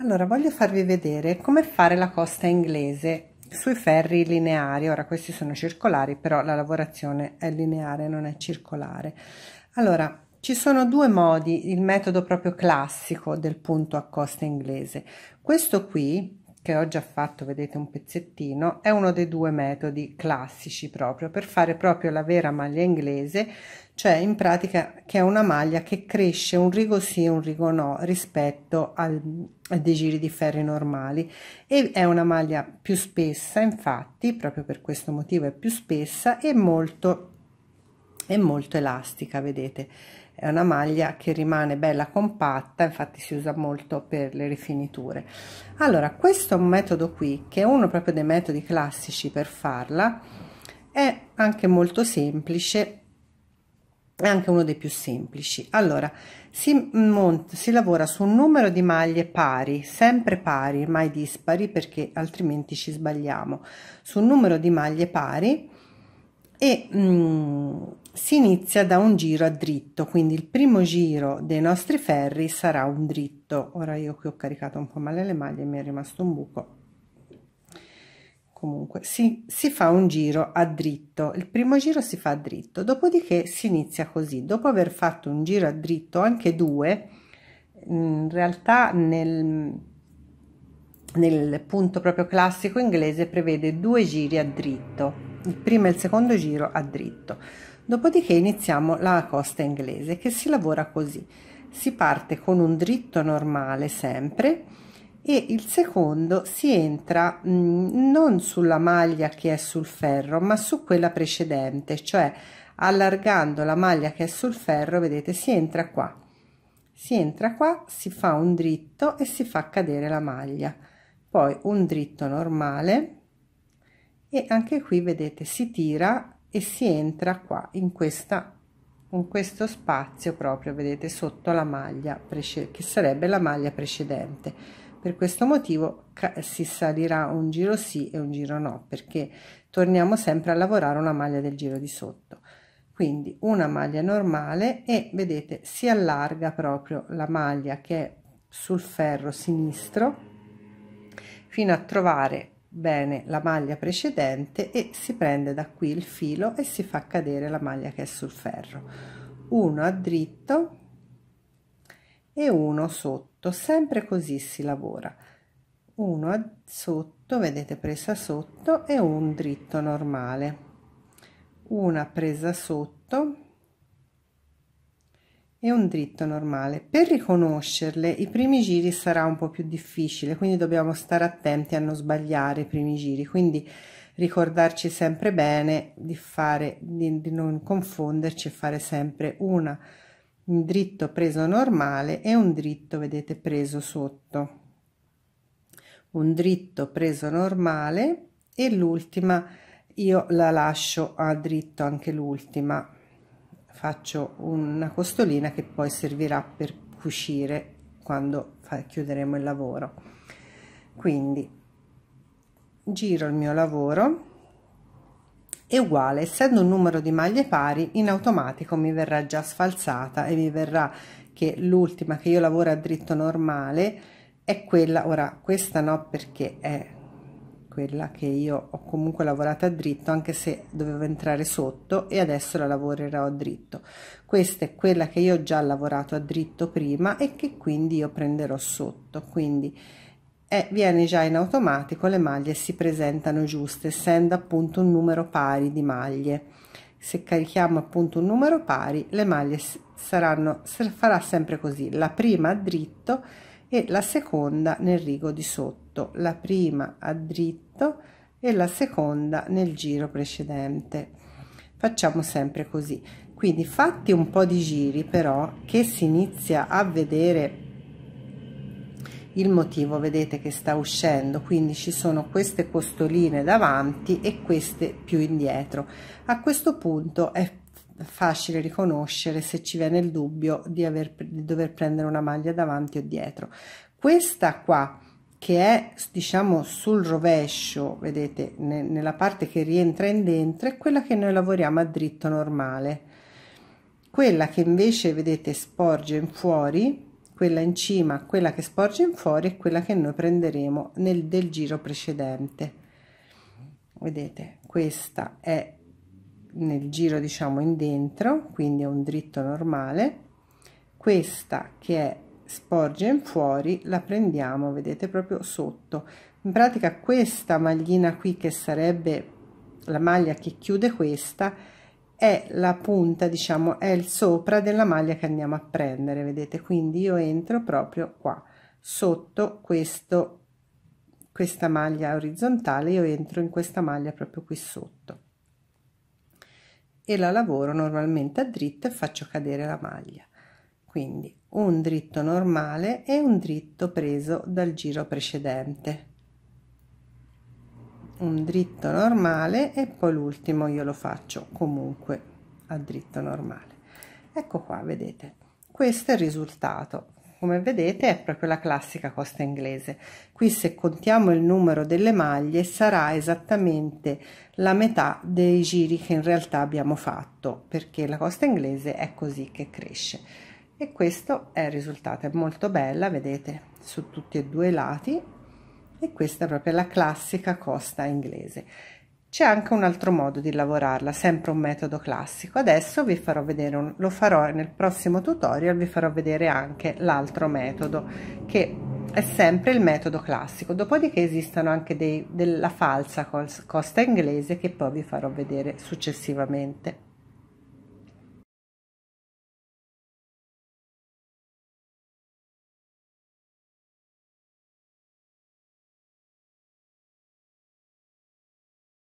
Allora, voglio farvi vedere come fare la costa inglese sui ferri lineari. Ora, questi sono circolari, però la lavorazione è lineare, non è circolare. Allora, ci sono due modi, il metodo proprio classico del punto a costa inglese. Questo qui che ho già fatto vedete un pezzettino è uno dei due metodi classici proprio per fare proprio la vera maglia inglese cioè in pratica che è una maglia che cresce un rigo sì e un rigo no rispetto al, a dei giri di ferri normali e è una maglia più spessa infatti proprio per questo motivo è più spessa e molto molto elastica vedete è una maglia che rimane bella compatta infatti si usa molto per le rifiniture allora questo metodo qui che è uno proprio dei metodi classici per farla è anche molto semplice è anche uno dei più semplici allora si, monta, si lavora su un numero di maglie pari sempre pari mai dispari perché altrimenti ci sbagliamo su un numero di maglie pari e mm, si inizia da un giro a dritto, quindi il primo giro dei nostri ferri sarà un dritto. Ora io qui ho caricato un po' male le maglie, mi è rimasto un buco. Comunque si, si fa un giro a dritto, il primo giro si fa a dritto, dopodiché si inizia così. Dopo aver fatto un giro a dritto, anche due, in realtà nel, nel punto proprio classico inglese prevede due giri a dritto, il primo e il secondo giro a dritto. Dopodiché iniziamo la costa inglese che si lavora così. Si parte con un dritto normale sempre e il secondo si entra mh, mm, non sulla maglia che è sul ferro ma su quella precedente, cioè allargando la maglia che è sul ferro, vedete, si entra qua. Si entra qua, si fa un dritto e si fa cadere la maglia. Poi un dritto normale e anche qui vedete si tira e si entra qua in questa in questo spazio proprio vedete sotto la maglia che sarebbe la maglia precedente per questo motivo si salirà un giro sì e un giro no perché torniamo sempre a lavorare una maglia del giro di sotto quindi una maglia normale e vedete si allarga proprio la maglia che è sul ferro sinistro fino a trovare bene la maglia precedente e si prende da qui il filo e si fa cadere la maglia che è sul ferro uno a dritto e uno sotto sempre così si lavora uno a sotto vedete presa sotto e un dritto normale una presa sotto e un dritto normale. Per riconoscerle i primi giri sarà un po' più difficile, quindi dobbiamo stare attenti a non sbagliare i primi giri, quindi ricordarci sempre bene di, fare, di, di non confonderci e fare sempre una, un dritto preso normale e un dritto, vedete, preso sotto. Un dritto preso normale e l'ultima io la lascio a dritto anche l'ultima faccio una costolina che poi servirà per cucire quando chiuderemo il lavoro quindi giro il mio lavoro e uguale essendo un numero di maglie pari in automatico mi verrà già sfalsata e mi verrà che l'ultima che io lavoro a dritto normale è quella ora questa no perché è quella che io ho comunque lavorato a dritto anche se dovevo entrare sotto e adesso la lavorerò a dritto questa è quella che io ho già lavorato a dritto prima e che quindi io prenderò sotto quindi eh, viene già in automatico le maglie si presentano giuste essendo appunto un numero pari di maglie se carichiamo appunto un numero pari le maglie saranno farà sempre così la prima a dritto e la seconda nel rigo di sotto la prima a dritto letto e la seconda nel giro precedente facciamo sempre così quindi fatti un po di giri però che si inizia a vedere il motivo vedete che sta uscendo quindi ci sono queste costoline davanti e queste più indietro a questo punto è facile riconoscere se ci viene il dubbio di, aver, di dover prendere una maglia davanti o dietro questa qua che è diciamo sul rovescio vedete ne, nella parte che rientra in dentro è quella che noi lavoriamo a dritto normale quella che invece vedete sporge in fuori quella in cima quella che sporge in fuori è quella che noi prenderemo nel del giro precedente vedete questa è nel giro diciamo in dentro quindi è un dritto normale questa che è sporge in fuori la prendiamo vedete proprio sotto in pratica questa maglina qui che sarebbe la maglia che chiude questa è la punta diciamo è il sopra della maglia che andiamo a prendere vedete quindi io entro proprio qua sotto questo questa maglia orizzontale io entro in questa maglia proprio qui sotto e la lavoro normalmente a dritta e faccio cadere la maglia quindi un dritto normale e un dritto preso dal giro precedente un dritto normale e poi l'ultimo io lo faccio comunque a dritto normale ecco qua vedete questo è il risultato come vedete è proprio la classica costa inglese qui se contiamo il numero delle maglie sarà esattamente la metà dei giri che in realtà abbiamo fatto perché la costa inglese è così che cresce e questo è il risultato è molto bella vedete su tutti e due i lati e questa è proprio la classica costa inglese c'è anche un altro modo di lavorarla sempre un metodo classico adesso vi farò vedere un, lo farò nel prossimo tutorial vi farò vedere anche l'altro metodo che è sempre il metodo classico dopodiché esistono anche dei, della falsa costa inglese che poi vi farò vedere successivamente